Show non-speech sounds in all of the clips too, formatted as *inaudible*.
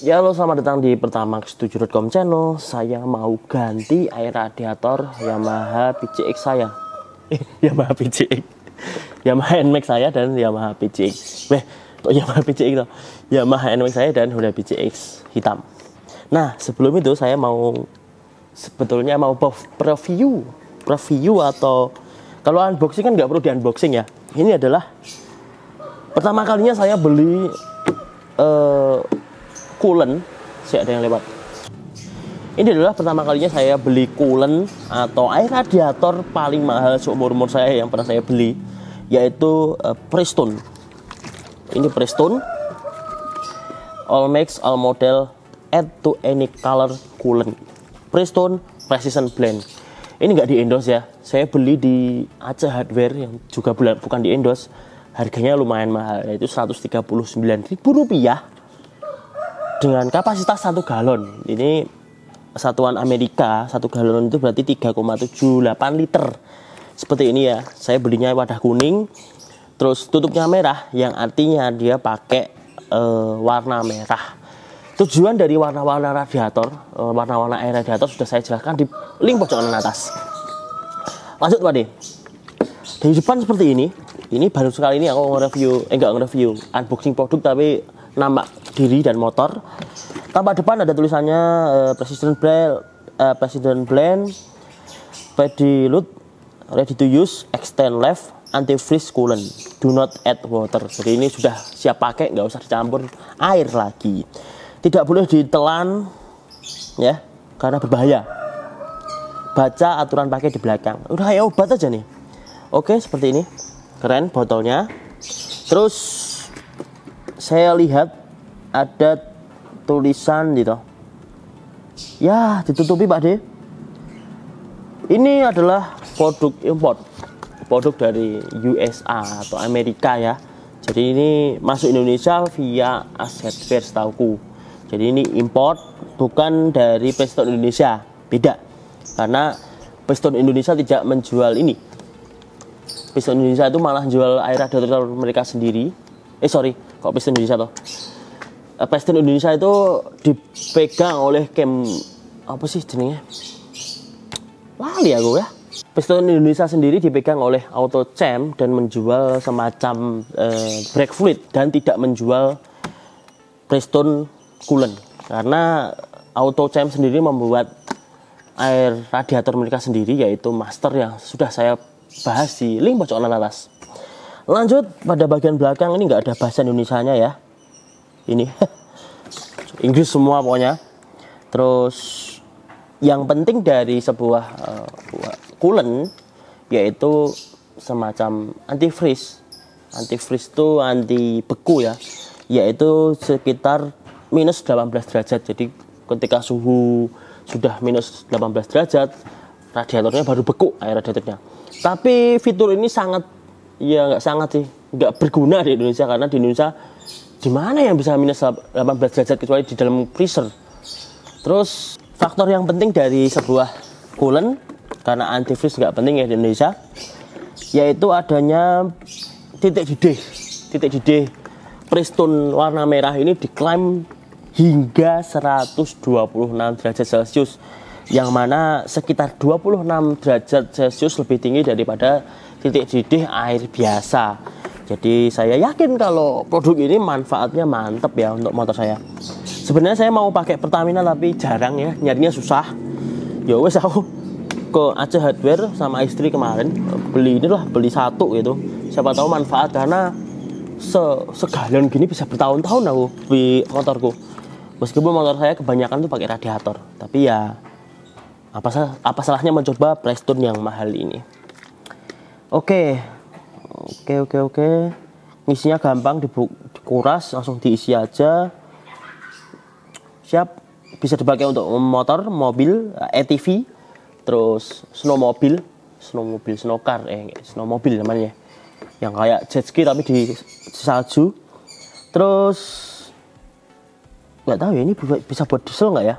Ya halo selamat datang di pertamax7.com channel Saya mau ganti air radiator Yamaha PCX saya eh, *laughs* Yamaha PCX Yamaha NMAX saya dan Yamaha PCX Weh, oh, Yamaha PCX toh. Yamaha NMAX saya dan Honda PCX hitam Nah sebelum itu saya mau Sebetulnya mau preview Preview atau Kalau unboxing kan nggak perlu di unboxing ya Ini adalah Pertama kalinya saya beli eh, kulen si ada yang lewat ini adalah pertama kalinya saya beli kulen atau air radiator paling mahal seumur umur saya yang pernah saya beli yaitu uh, eh, Preston ini Preston all makes all model add to any color coolant Preston Precision Blend ini nggak di endorse ya saya beli di Aceh Hardware yang juga bukan di endorse harganya lumayan mahal yaitu 139.000 rupiah dengan kapasitas satu galon ini satuan Amerika satu galon itu berarti 3,78 liter seperti ini ya saya belinya wadah kuning terus tutupnya merah yang artinya dia pakai e, warna merah tujuan dari warna-warna radiator e, warna-warna air radiator sudah saya jelaskan di link pojok kanan atas lanjut Pak di depan seperti ini ini baru sekali ini aku nge-review eh enggak nge-review unboxing produk tapi nampak kiri dan motor. Tampak depan ada tulisannya uh, President Blend, uh, President Blend, Pedilut, Ready to Use, Extend Left, Anti Freeze Coolant, Do Not Add Water. Jadi ini sudah siap pakai, nggak usah dicampur air lagi. Tidak boleh ditelan, ya, karena berbahaya. Baca aturan pakai di belakang. Udah ya obat aja nih. Oke, seperti ini. Keren botolnya. Terus saya lihat ada tulisan gitu ya ditutupi Pak De ini adalah produk import produk dari USA atau Amerika ya jadi ini masuk Indonesia via aset fair setauku jadi ini import bukan dari Peston Indonesia beda karena Peston Indonesia tidak menjual ini Peston Indonesia itu malah jual air radiator mereka sendiri eh sorry kok Peston Indonesia toh Eh, Pestin Indonesia itu dipegang oleh kem apa sih jenisnya? Lali aku ya. Pestin Indonesia sendiri dipegang oleh Auto Champ dan menjual semacam eh, brake fluid dan tidak menjual Preston coolant karena Auto Champ sendiri membuat air radiator mereka sendiri yaitu master yang sudah saya bahas di link pojok atas. Lanjut pada bagian belakang ini nggak ada bahasa Indonesia-nya ya ini *laughs* Inggris semua pokoknya terus yang penting dari sebuah uh, eh, coolant yaitu semacam antifreeze antifreeze itu anti beku ya yaitu sekitar minus 18 derajat jadi ketika suhu sudah minus 18 derajat radiatornya baru beku air radiatornya tapi fitur ini sangat ya nggak sangat sih nggak berguna di Indonesia karena di Indonesia gimana yang bisa minus 18 derajat kecuali di dalam freezer terus faktor yang penting dari sebuah coolant karena antifreeze nggak penting ya di Indonesia yaitu adanya titik didih titik didih Preston warna merah ini diklaim hingga 126 derajat celcius yang mana sekitar 26 derajat celcius lebih tinggi daripada titik didih air biasa jadi saya yakin kalau produk ini manfaatnya mantep ya untuk motor saya. Sebenarnya saya mau pakai Pertamina tapi jarang ya, nyarinya susah. Ya wes aku ke Aceh Hardware sama istri kemarin beli ini inilah beli satu gitu. Siapa tahu manfaat karena se segalian gini bisa bertahun-tahun aku di motorku. Meskipun motor saya kebanyakan tuh pakai radiator, tapi ya apa apa salahnya mencoba Prestone yang mahal ini. Oke, oke oke oke isinya gampang dibuk dikuras langsung diisi aja siap bisa dipakai untuk motor mobil ATV eh, e terus snowmobile snowmobile snowcar eh snowmobile namanya yang kayak jet ski tapi di salju terus nggak tahu ya ini bisa buat diesel nggak ya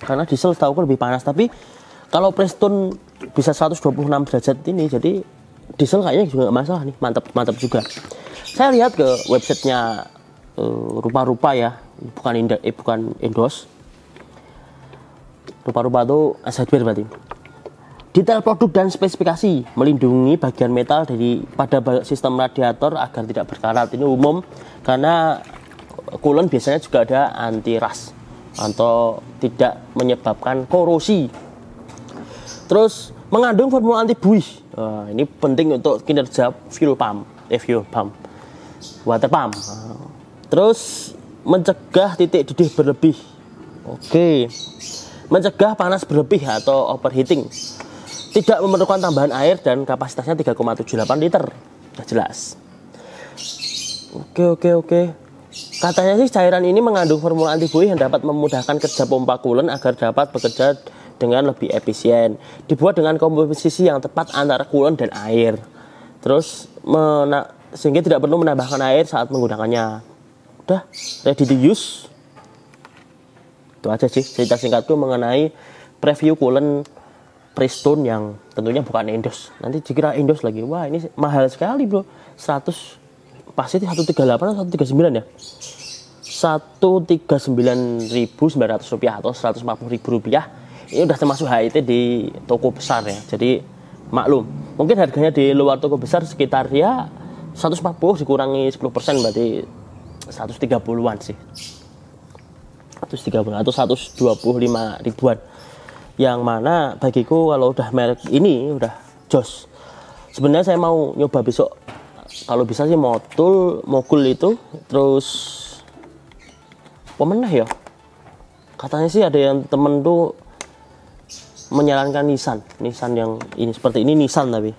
karena diesel tahu kan lebih panas tapi kalau Preston bisa 126 derajat ini jadi diesel kayaknya juga nggak masalah nih mantap mantap juga saya lihat ke websitenya eh, rupa-rupa ya bukan inda, eh, bukan endorse rupa-rupa itu hardware berarti detail produk dan spesifikasi melindungi bagian metal dari pada sistem radiator agar tidak berkarat ini umum karena coolant biasanya juga ada anti ras atau tidak menyebabkan korosi terus mengandung formula anti buih. Nah, ini penting untuk kinerja fuel pump, eh, fuel pump, water pump. Terus mencegah titik didih berlebih. Oke. Mencegah panas berlebih atau overheating. Tidak memerlukan tambahan air dan kapasitasnya 3,78 liter. Sudah jelas. Oke, oke, oke. Katanya sih cairan ini mengandung formula anti buih yang dapat memudahkan kerja pompa kulen agar dapat bekerja dengan lebih efisien. Dibuat dengan komposisi yang tepat antara kulon dan air. Terus mena- sehingga tidak perlu menambahkan air saat menggunakannya. Udah ready to use. Itu aja sih cerita singkatku mengenai preview coolant Pristone yang tentunya bukan indos Nanti dikira indos lagi. Wah, ini mahal sekali, Bro. 100 pasti 138 atau 139 ya? 139.900 rupiah atau 140.000 rupiah ini ya udah termasuk HIT di toko besar ya jadi maklum mungkin harganya di luar toko besar sekitar ya 140 dikurangi 10% berarti 130-an sih 130 atau 125 ribuan yang mana bagiku kalau udah merek ini udah jos sebenarnya saya mau nyoba besok kalau bisa sih motul mogul itu terus pemenah ya katanya sih ada yang temen tuh menyarankan Nissan Nissan yang ini seperti ini Nissan tapi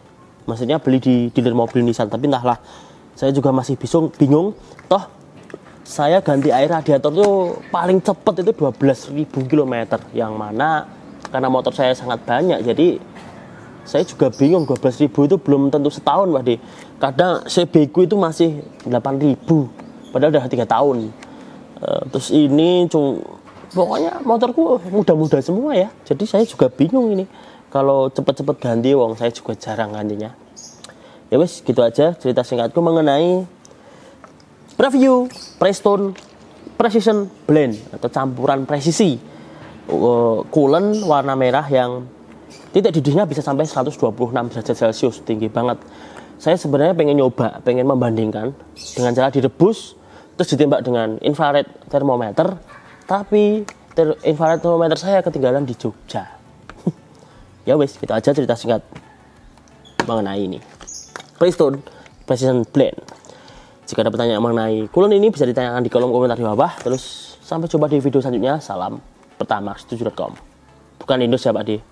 maksudnya beli di dealer mobil Nissan tapi entahlah saya juga masih bingung bingung toh saya ganti air radiator tuh paling cepat itu 12.000 km yang mana karena motor saya sangat banyak jadi saya juga bingung 12.000 itu belum tentu setahun Pak De. Kadang CB ku itu masih 8.000 padahal udah tiga tahun. Eh, terus ini cuma pokoknya motorku muda-muda semua ya jadi saya juga bingung ini kalau cepet-cepet ganti wong saya juga jarang gantinya ya wes gitu aja cerita singkatku mengenai preview Preston Precision Blend atau campuran presisi eh, coolant warna merah yang titik didihnya bisa sampai 126 derajat celcius tinggi banget saya sebenarnya pengen nyoba pengen membandingkan dengan cara direbus terus ditembak dengan infrared thermometer tapi ter infrared saya ketinggalan di Jogja. *laughs* ya wes, kita aja cerita singkat mengenai ini. Preston Precision Plan. Jika ada pertanyaan mengenai kulon ini bisa ditanyakan di kolom komentar di bawah. Terus sampai jumpa di video selanjutnya. Salam pertama 7.com. Bukan Indonesia Pak di